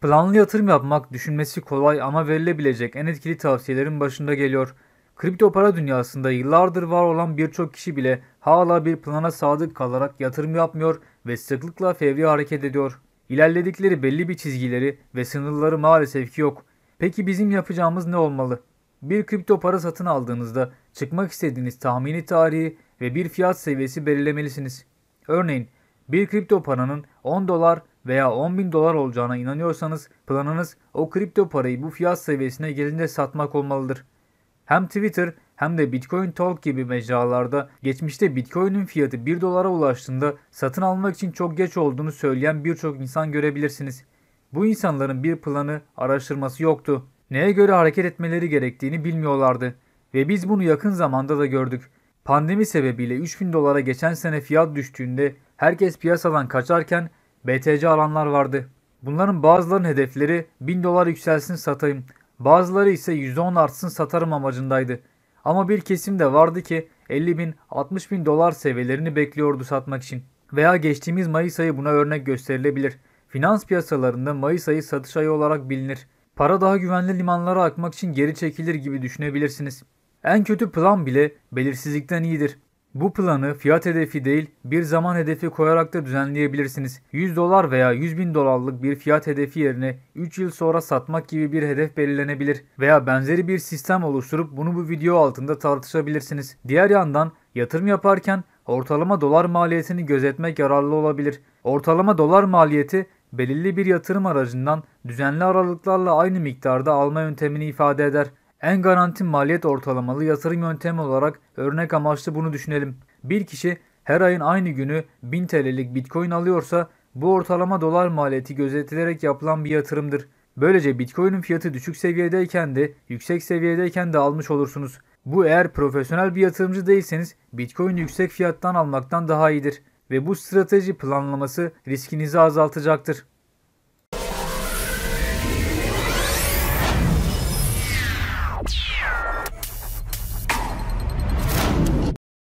Planlı yatırım yapmak düşünmesi kolay ama verilebilecek en etkili tavsiyelerin başında geliyor. Kripto para dünyasında yıllardır var olan birçok kişi bile hala bir plana sadık kalarak yatırım yapmıyor ve sıklıkla fevri hareket ediyor. İlerledikleri belli bir çizgileri ve sınırları maalesef ki yok. Peki bizim yapacağımız ne olmalı? bir kripto para satın aldığınızda çıkmak istediğiniz tahmini tarihi ve bir fiyat seviyesi belirlemelisiniz. Örneğin bir kripto paranın 10 dolar veya 10 bin dolar olacağına inanıyorsanız planınız o kripto parayı bu fiyat seviyesine gelince satmak olmalıdır. Hem Twitter hem de Bitcoin Talk gibi mecralarda geçmişte Bitcoin'in fiyatı 1 dolara ulaştığında satın almak için çok geç olduğunu söyleyen birçok insan görebilirsiniz. Bu insanların bir planı, araştırması yoktu neye göre hareket etmeleri gerektiğini bilmiyorlardı ve biz bunu yakın zamanda da gördük. Pandemi sebebiyle 3000 dolara geçen sene fiyat düştüğünde herkes piyasadan kaçarken BTC alanlar vardı. Bunların bazılarının hedefleri 1000 dolar yükselsin satayım, bazıları ise %10 artsın satarım amacındaydı. Ama bir kesim de vardı ki 50 bin 60 bin dolar seviyelerini bekliyordu satmak için. Veya geçtiğimiz Mayıs ayı buna örnek gösterilebilir. Finans piyasalarında Mayıs ayı satış ayı olarak bilinir. Para daha güvenli limanlara akmak için geri çekilir gibi düşünebilirsiniz. En kötü plan bile belirsizlikten iyidir. Bu planı fiyat hedefi değil bir zaman hedefi koyarak da düzenleyebilirsiniz. 100 dolar veya 100 bin dolarlık bir fiyat hedefi yerine 3 yıl sonra satmak gibi bir hedef belirlenebilir veya benzeri bir sistem oluşturup bunu bu video altında tartışabilirsiniz. Diğer yandan yatırım yaparken ortalama dolar maliyetini gözetmek yararlı olabilir. Ortalama dolar maliyeti belirli bir yatırım aracından düzenli aralıklarla aynı miktarda alma yöntemini ifade eder. En garanti maliyet ortalamalı yatırım yöntemi olarak örnek amaçlı bunu düşünelim. Bir kişi her ayın aynı günü 1000 TL'lik Bitcoin alıyorsa bu ortalama dolar maliyeti gözetilerek yapılan bir yatırımdır. Böylece Bitcoin'in fiyatı düşük seviyedeyken de yüksek seviyedeyken de almış olursunuz. Bu eğer profesyonel bir yatırımcı değilseniz Bitcoin yüksek fiyattan almaktan daha iyidir ve bu strateji planlaması riskinizi azaltacaktır.